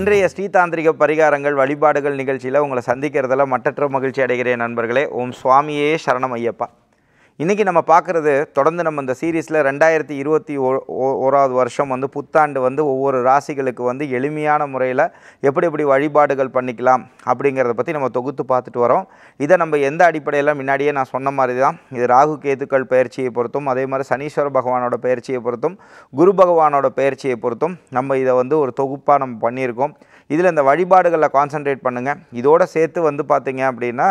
இன்றைய ஸ்ரீதாந்திரிக பரிகாரங்கள் வழிபாடுகள் நிகழ்ச்சியில் உங்களை சந்திக்கிறதெல்லாம் மற்றற்ற மகிழ்ச்சி அடைகிறேன் நண்பர்களே ஓம் சுவாமியே சரணம் ஐயப்பா இன்றைக்கி நம்ம பார்க்குறது தொடர்ந்து நம்ம இந்த சீரீஸில் ரெண்டாயிரத்தி இருபத்தி ஓ ஓராவது வருஷம் வந்து புத்தாண்டு வந்து ஒவ்வொரு ராசிகளுக்கு வந்து எளிமையான முறையில் எப்படி எப்படி வழிபாடுகள் பண்ணிக்கலாம் அப்படிங்கிறத பற்றி நம்ம தொகுத்து பார்த்துட்டு வரோம் இதை நம்ம எந்த அடிப்படையில் முன்னாடியே நான் சொன்ன மாதிரி தான் இது ராகு கேதுக்கள் பயிற்சியை பொறுத்தும் அதே மாதிரி சனீஸ்வர பகவானோட பயிற்சியை பொறுத்தும் குரு பகவானோட பயிற்சியை பொறுத்தும் நம்ம இதை வந்து ஒரு தொகுப்பாக நம்ம பண்ணியிருக்கோம் இதில் இந்த வழிபாடுகளில் கான்சன்ட்ரேட் பண்ணுங்கள் இதோடு சேர்த்து வந்து பார்த்திங்க அப்படின்னா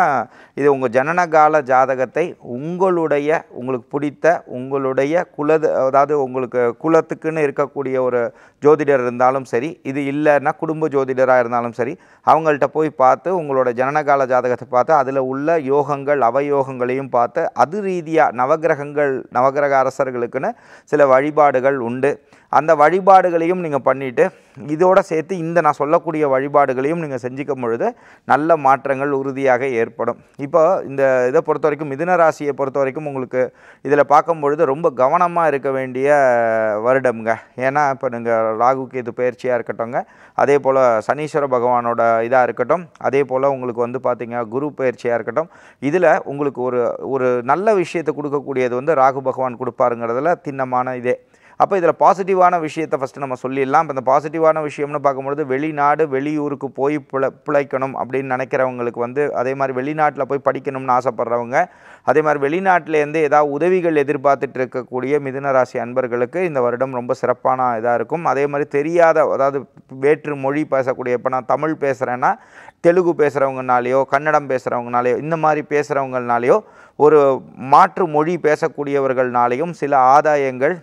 இது உங்கள் ஜனனகால ஜாதகத்தை உங்களுடைய உங்களுடைய உங்களுக்கு பிடித்த உங்களுடைய குலது அதாவது உங்களுக்கு குலத்துக்குன்னு இருக்கக்கூடிய ஒரு ஜோதிடர் இருந்தாலும் சரி இது இல்லைன்னா குடும்ப ஜோதிடராக இருந்தாலும் சரி அவங்கள்ட்ட போய் பார்த்து உங்களோட ஜனனகால ஜாதகத்தை பார்த்து அதில் உள்ள யோகங்கள் அவயோகங்களையும் பார்த்து அது ரீதியாக நவகிரகங்கள் நவகிரக அரசர்களுக்குன்னு சில வழிபாடுகள் உண்டு அந்த வழிபாடுகளையும் நீங்கள் பண்ணிவிட்டு இதோடு சேர்த்து இந்த நான் சொல்லக்கூடிய வழிபாடுகளையும் நீங்கள் செஞ்சுக்கும் பொழுது நல்ல மாற்றங்கள் உறுதியாக ஏற்படும் இப்போ இந்த இதை பொறுத்த வரைக்கும் மிதுன ராசியை பொறுத்த வரைக்கும் உங்களுக்கு இதில் பார்க்கும்பொழுது ரொம்ப கவனமாக இருக்க வேண்டிய வருடம்ங்க ஏன்னா இப்போ நீங்கள் ராகுக்கு இது பயிற்சியாக இருக்கட்டும்ங்க அதே போல் சனீஸ்வர பகவானோட இதாக இருக்கட்டும் அதே போல் உங்களுக்கு வந்து பார்த்திங்க குரு பயிற்சியாக இருக்கட்டும் இதில் உங்களுக்கு ஒரு ஒரு நல்ல விஷயத்தை கொடுக்கக்கூடியது வந்து ராகு பகவான் கொடுப்பாருங்கிறதுல திண்ணமான இதே அப்போ இதில் பாசிட்டிவான விஷயத்தை ஃபஸ்ட்டு நம்ம சொல்லிடலாம் இப்போ இந்த பாசிட்டிவான விஷயம்னு பார்க்கும்பொழுது வெளிநாடு வெளியூருக்கு போய் பிழை பிழைக்கணும் அப்படின்னு நினைக்கிறவங்களுக்கு வந்து அதே மாதிரி வெளிநாட்டில் போய் படிக்கணும்னு ஆசைப்படுறவங்க அதே மாதிரி வெளிநாட்டிலேருந்து ஏதாவது உதவிகள் எதிர்பார்த்துட்டு இருக்கக்கூடிய மிதுனராசி அன்பர்களுக்கு இந்த வருடம் ரொம்ப சிறப்பான இதாக இருக்கும் அதே மாதிரி தெரியாத அதாவது வேற்று மொழி பேசக்கூடிய இப்போ நான் தமிழ் பேசுகிறேன்னா தெலுங்கு பேசுகிறவங்கனாலேயோ கன்னடம் பேசுகிறவங்கனாலேயோ இந்த மாதிரி பேசுகிறவங்கனாலேயோ ஒரு மாற்று மொழி பேசக்கூடியவர்கள்னாலேயும் சில ஆதாயங்கள்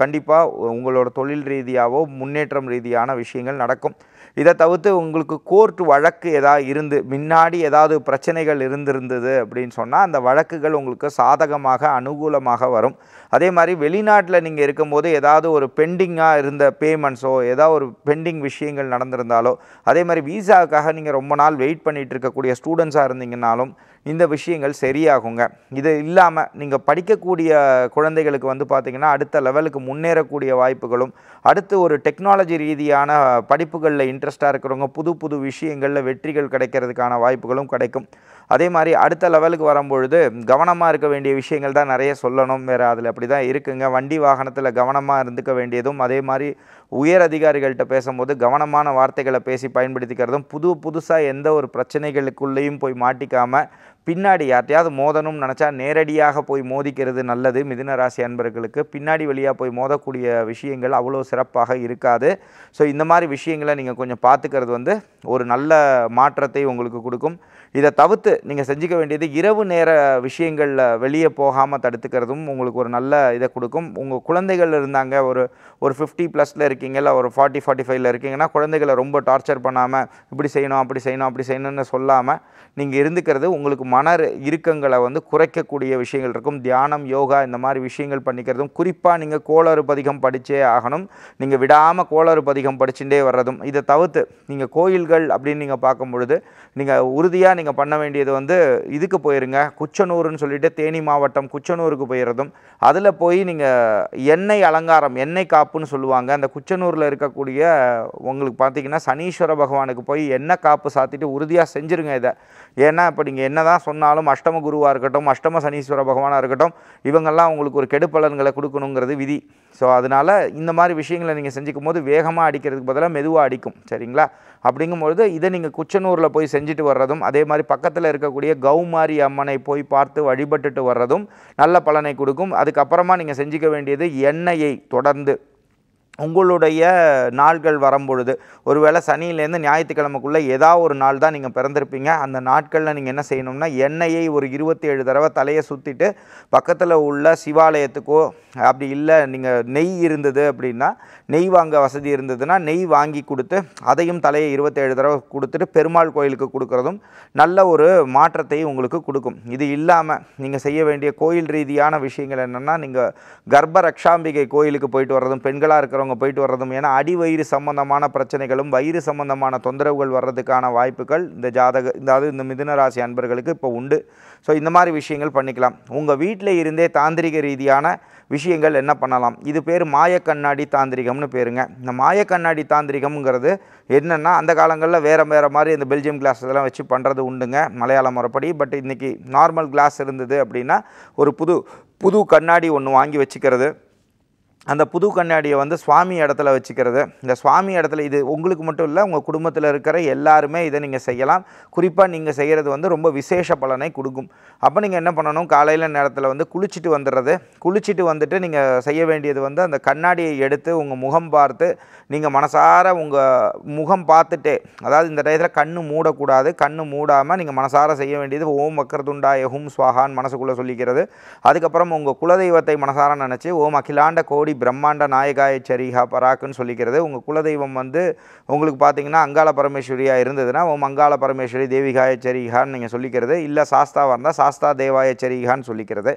கண்டிப்பாக உங்களோட தொழில் ரீதியாகவோ முன்னேற்றம் ரீதியான விஷயங்கள் நடக்கும் இதை தவிர்த்து உங்களுக்கு கோர்ட் வழக்கு ஏதாவது இருந்து முன்னாடி ஏதாவது பிரச்சனைகள் இருந்திருந்தது அப்படின்னு சொன்னால் அந்த வழக்குகள் உங்களுக்கு சாதகமாக அனுகூலமாக வரும் அதே மாதிரி வெளிநாட்டில் நீங்கள் இருக்கும்போது ஏதாவது ஒரு பெண்டிங்காக இருந்த பேமெண்ட்ஸோ ஏதாவது ஒரு பெண்டிங் விஷயங்கள் நடந்திருந்தாலோ அதே மாதிரி வீசாவுக்காக நீங்கள் ரொம்ப நாள் வெயிட் பண்ணிகிட்டு இருக்கக்கூடிய ஸ்டூடெண்ட்ஸாக இருந்தீங்கன்னாலும் இந்த விஷயங்கள் சரியாகுங்க இது இல்லாமல் நீங்கள் படிக்கக்கூடிய குழந்தைகளுக்கு வந்து பார்த்திங்கன்னா அடுத்த லெவலுக்கு முன்னேறக்கூடிய வாய்ப்புகளும் அடுத்து ஒரு டெக்னாலஜி ரீதியான படிப்புகளில் இன்ட்ரெஸ்ட்டாக இருக்கிறவங்க புது புது விஷயங்களில் வெற்றிகள் கிடைக்கிறதுக்கான வாய்ப்புகளும் கிடைக்கும் அதே மாதிரி அடுத்த லெவலுக்கு வரும்பொழுது கவனமாக இருக்க வேண்டிய விஷயங்கள் தான் நிறைய சொல்லணும் வேறு அதில் அப்படி தான் இருக்குங்க வண்டி வாகனத்தில் கவனமாக இருந்துக்க வேண்டியதும் அதே மாதிரி உயர் அதிகாரிகள்கிட்ட பேசும்போது கவனமான வார்த்தைகளை பேசி பயன்படுத்திக்கிறதும் புது புதுசாக எந்த ஒரு பிரச்சனைகளுக்குள்ளேயும் போய் மாட்டிக்காமல் பின்னாடி யார்ட்டையாவது மோதணும்னு நினச்சா நேரடியாக போய் மோதிக்கிறது நல்லது மிதுன ராசி அன்பர்களுக்கு பின்னாடி வழியாக போய் மோதக்கூடிய விஷயங்கள் அவ்வளோ சிறப்பாக இருக்காது ஸோ இந்த மாதிரி விஷயங்களை நீங்கள் கொஞ்சம் பார்த்துக்கிறது வந்து ஒரு நல்ல மாற்றத்தை உங்களுக்கு கொடுக்கும் இதை தவிர்த்து நீங்கள் செஞ்சுக்க வேண்டியது இரவு நேர விஷயங்களில் வெளியே போகாமல் தடுத்துக்கிறதும் உங்களுக்கு ஒரு நல்ல இதை கொடுக்கும் உங்கள் குழந்தைகள் இருந்தாங்க ஒரு ஒரு ஃபிஃப்டி ப்ளஸில் இருக்கீங்க இல்லை ஒரு ஃபார்ட்டி ஃபார்ட்டி ஃபைவ்ல இருக்கீங்கன்னா குழந்தைகளை ரொம்ப டார்ச்சர் பண்ணாமல் இப்படி செய்யணும் அப்படி செய்யணும் அப்படி செய்யணும்னு சொல்லாமல் நீங்கள் இருந்துக்கிறது உங்களுக்கு மன இறுக்கங்களை வந்து குறைக்கக்கூடிய விஷயங்கள் இருக்கும் தியானம் யோகா இந்த மாதிரி விஷயங்கள் பண்ணிக்கிறதும் குறிப்பாக நீங்கள் கோளறு பதிகம் படித்தே ஆகணும் நீங்கள் விடாமல் கோளறு பதிகம் படிச்சுட்டே வர்றதும் இதை தவிர்த்து நீங்கள் கோயில்கள் அப்படின்னு நீங்கள் பார்க்கும் பொழுது நீங்கள் உறுதியாக நீங்கள் பண்ண வேண்டியது வந்து இதுக்கு போயிருங்க குச்சனூர்னு சொல்லிட்டு தேனி மாவட்டம் குச்சனூருக்கு போயிடுறதும் அதில் போய் நீங்கள் எண்ணெய் அலங்காரம் எண்ணெய் காப்புன்னு சொல்லுவாங்க அந்த குச்சனூரில் இருக்கக்கூடிய உங்களுக்கு பார்த்தீங்கன்னா சனீஸ்வர பகவானுக்கு போய் எண்ணெய் காப்பு சாத்திட்டு உறுதியாக செஞ்சுருங்க இதை ஏன்னா இப்போ நீங்கள் என்ன தான் சொன்னாலும் அஷ்டம குருவாக இருக்கட்டும் அஷ்டம சனீஸ்வர பகவானாக இருக்கட்டும் இவங்கெல்லாம் உங்களுக்கு ஒரு கெடுப்பலன்களை கொடுக்கணுங்கிறது விதி ஸோ அதனால் இந்த மாதிரி விஷயங்களை நீங்கள் செஞ்சுக்கும் போது வேகமாக அடிக்கிறதுக்கு பதிலாக மெதுவாக அடிக்கும் சரிங்களா அப்படிங்கும்பொழுது இதை நீங்கள் குச்சனூரில் போய் செஞ்சுட்டு வர்றதும் அதே மாதிரி பக்கத்தில் இருக்கக்கூடிய கௌமாரி அம்மனை போய் பார்த்து வழிபட்டுட்டு வர்றதும் நல்ல பலனை கொடுக்கும் அதுக்கப்புறமா நீங்கள் செஞ்சுக்க வேண்டியது எண்ணெயை தொடர்ந்து உங்களுடைய நாள்கள் வரும்பொழுது ஒருவேளை சனியிலேருந்து ஞாயிற்றுக்கிழமைக்குள்ளே ஏதாவது ஒரு நாள் தான் நீங்கள் பிறந்திருப்பீங்க அந்த நாட்களில் நீங்கள் என்ன செய்யணும்னா எண்ணெயை ஒரு இருபத்தி ஏழு தடவை தலையை சுற்றிட்டு பக்கத்தில் உள்ள சிவாலயத்துக்கோ அப்படி இல்லை நீங்கள் நெய் இருந்தது அப்படின்னா நெய் வாங்க வசதி இருந்ததுன்னா நெய் வாங்கி கொடுத்து அதையும் தலையை இருபத்தேழு தடவை கொடுத்துட்டு பெருமாள் கோயிலுக்கு கொடுக்குறதும் நல்ல ஒரு மாற்றத்தை உங்களுக்கு கொடுக்கும் இது இல்லாமல் நீங்கள் செய்ய வேண்டிய கோயில் ரீதியான விஷயங்கள் என்னென்னா நீங்கள் கர்ப்ப ரக்ஷாம்பிகை கோயிலுக்கு போயிட்டு வர்றதும் பெண்களாக இருக்கிறவங்க அவங்க போயிட்டு வர்றதும் ஏன்னா அடி வயிறு சம்பந்தமான பிரச்சனைகளும் வயிறு சம்பந்தமான தொந்தரவுகள் வர்றதுக்கான வாய்ப்புகள் இந்த ஜாதக இதாவது இந்த மிதுன ராசி அன்பர்களுக்கு இப்போ உண்டு ஸோ இந்த மாதிரி விஷயங்கள் பண்ணிக்கலாம் உங்கள் வீட்டில் இருந்தே தாந்திரிக ரீதியான விஷயங்கள் என்ன பண்ணலாம் இது பேர் மாய கண்ணாடி தாந்திரிகம்னு பேருங்க இந்த மாய கண்ணாடி தாந்திரிகம்ங்கிறது என்னென்னா அந்த காலங்களில் வேறு வேறு மாதிரி இந்த பெல்ஜியம் கிளாஸ் இதெல்லாம் வச்சு பண்ணுறது உண்டுங்க மலையாள முறைப்படி பட் இன்றைக்கி நார்மல் கிளாஸ் இருந்தது அப்படின்னா ஒரு புது புது கண்ணாடி ஒன்று வாங்கி வச்சுக்கிறது அந்த புது கண்ணாடியை வந்து சுவாமி இடத்துல வச்சுக்கிறது இந்த சுவாமி இடத்துல இது உங்களுக்கு மட்டும் இல்லை உங்கள் குடும்பத்தில் இருக்கிற எல்லாருமே இதை நீங்கள் செய்யலாம் குறிப்பாக நீங்கள் செய்கிறது வந்து ரொம்ப விசேஷ பலனை கொடுக்கும் அப்போ நீங்கள் என்ன பண்ணணும் காலையில் நேரத்தில் வந்து குளிச்சுட்டு வந்துடுறது குளிச்சுட்டு வந்துட்டு நீங்கள் செய்ய வேண்டியது வந்து அந்த கண்ணாடியை எடுத்து உங்கள் முகம் பார்த்து நீங்கள் மனசார உங்கள் முகம் பார்த்துட்டே அதாவது இந்த டயத்தில் கண்ணு மூடக்கூடாது கண்ணு மூடாமல் நீங்கள் மனசார செய்ய வேண்டியது ஓம் வக்கரதுண்டா எஹும் ஸ்வாகான் மனசுக்குள்ளே சொல்லிக்கிறது அதுக்கப்புறம் உங்கள் குலதெய்வத்தை மனசார நினச்சி ஓம் அகிலாண்ட கோடி பிரம்மாண்ட நாயகாய சரிகா பராக்குன்னு சொல்லிக்கிறது உங்கள் குலதெய்வம் வந்து உங்களுக்கு பார்த்தீங்கன்னா அங்காள பரமேஸ்வரியாக இருந்ததுன்னா ஓம் அங்காள பரமேஸ்வரி தேவிகாய சரிகான்னு நீங்கள் சொல்லிக்கிறது இல்லை சாஸ்தாவாக இருந்தால் சாஸ்தா தேவாய சரிகான்னு சொல்லிக்கிறது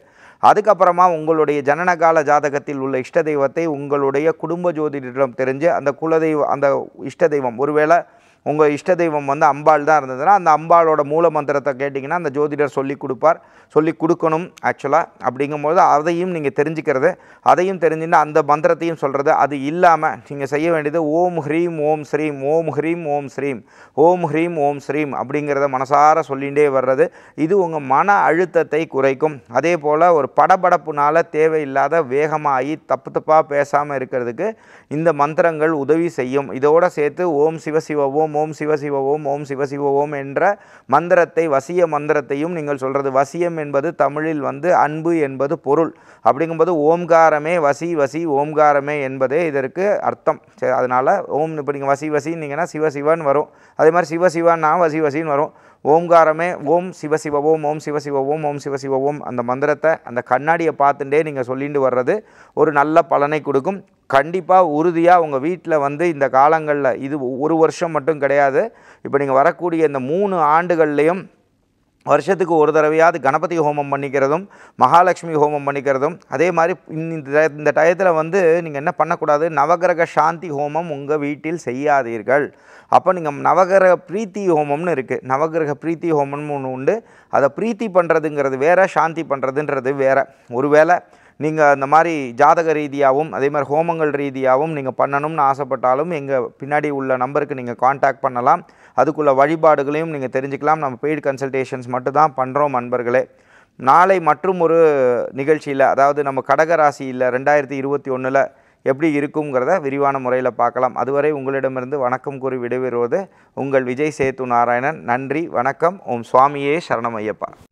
அதுக்கப்புறமா உங்களுடைய ஜனனகால ஜாதகத்தில் உள்ள இஷ்ட தெய்வத்தை உங்களுடைய குடும்ப ஜோதிடரிடம் தெரிஞ்சு அந்த குலதெய்வம் அந்த இஷ்ட தெய்வம் ஒருவேளை உங்கள் இஷ்ட தெய்வம் வந்து அம்பாள் தான் இருந்ததுன்னா அந்த அம்பாளோட மூல மந்திரத்தை கேட்டிங்கன்னா அந்த ஜோதிடர் சொல்லி கொடுப்பார் சொல்லி கொடுக்கணும் ஆக்சுவலாக அப்படிங்கும்போது அதையும் நீங்கள் தெரிஞ்சுக்கிறது அதையும் தெரிஞ்சுன்னா அந்த மந்திரத்தையும் சொல்கிறது அது இல்லாமல் நீங்கள் செய்ய வேண்டியது ஓம் ஹ்ரீம் ஓம் ஸ்ரீம் ஓம் ஹ்ரீம் ஓம் ஸ்ரீம் ஓம் ஹ்ரீம் ஓம் ஸ்ரீம் அப்படிங்கிறத மனசார சொல்லிகிட்டே வர்றது இது உங்கள் மன அழுத்தத்தை குறைக்கும் அதே போல் ஒரு படபடப்புனால் தேவையில்லாத வேகமாகி தப்பு தப்பாக பேசாமல் இருக்கிறதுக்கு இந்த மந்திரங்கள் உதவி செய்யும் இதோடு சேர்த்து ஓம் சிவசிவ ஓம் ஓம் ஓம் சிவ சிவ ஓம் ஓம் சிவ சிவ ஓம் என்ற மந்திரத்தை வசிய மந்திரத்தையும் நீங்கள் சொல்கிறது வசியம் என்பது தமிழில் வந்து அன்பு என்பது பொருள் அப்படிங்கும்போது ஓம்காரமே வசி வசி ஓம்காரமே என்பதே இதற்கு அர்த்தம் சரி அதனால் ஓம் இப்போ நீங்கள் வசி வசின்னீங்கன்னா சிவ வரும் அதே மாதிரி சிவ வசி வசின்னு வரும் ஓம்காரமே ஓம் சிவசிவ ஓம் ஓம் சிவசிவ ஓம் ஓம் சிவசிவ ஓம் அந்த மந்திரத்தை அந்த கண்ணாடியை பார்த்துட்டே நீங்கள் சொல்லிட்டு வர்றது ஒரு நல்ல பலனை கொடுக்கும் கண்டிப்பாக உறுதியாக உங்கள் வீட்டில் வந்து இந்த காலங்களில் இது ஒரு வருஷம் மட்டும் கிடையாது இப்போ நீங்கள் வரக்கூடிய இந்த மூணு ஆண்டுகள்லேயும் வருஷத்துக்கு ஒரு தடவையாவது கணபதி ஹோமம் பண்ணிக்கிறதும் மகாலட்சுமி ஹோமம் பண்ணிக்கிறதும் அதே மாதிரி இந்த இந்த டயத்தில் வந்து நீங்கள் என்ன பண்ணக்கூடாது நவகிரக சாந்தி ஹோமம் உங்கள் வீட்டில் செய்யாதீர்கள் அப்போ நீங்கள் நவகிரக பிரீத்தி ஹோமம்னு இருக்குது நவகிரக பிரீத்தி ஹோமம்னு ஒன்று உண்டு அதை பிரீத்தி பண்ணுறதுங்கிறது வேறு சாந்தி பண்ணுறதுன்றது வேறு ஒருவேளை நீங்கள் அந்த மாதிரி ஜாதக ரீதியாகவும் அதே மாதிரி ஹோமங்கள் ரீதியாகவும் நீங்கள் பண்ணணும்னு ஆசைப்பட்டாலும் எங்கள் பின்னாடி உள்ள நம்பருக்கு நீங்கள் காண்டாக்ட் பண்ணலாம் அதுக்குள்ள வழிபாடுகளையும் நீங்கள் தெரிஞ்சுக்கலாம் நம்ம பெய்டு கன்சல்டேஷன்ஸ் மட்டும் தான் பண்ணுறோம் அன்பர்களே நாளை மற்றும் ஒரு நிகழ்ச்சியில் அதாவது நம்ம கடகராசியில் ரெண்டாயிரத்தி இருபத்தி ஒன்றில் எப்படி இருக்குங்கிறத விரிவான முறையில் பார்க்கலாம் அதுவரை உங்களிடமிருந்து வணக்கம் கூறி விடைபெறுவது உங்கள் விஜய் சேத்து நாராயணன் நன்றி வணக்கம் ஓம் சுவாமியே சரணமையப்பா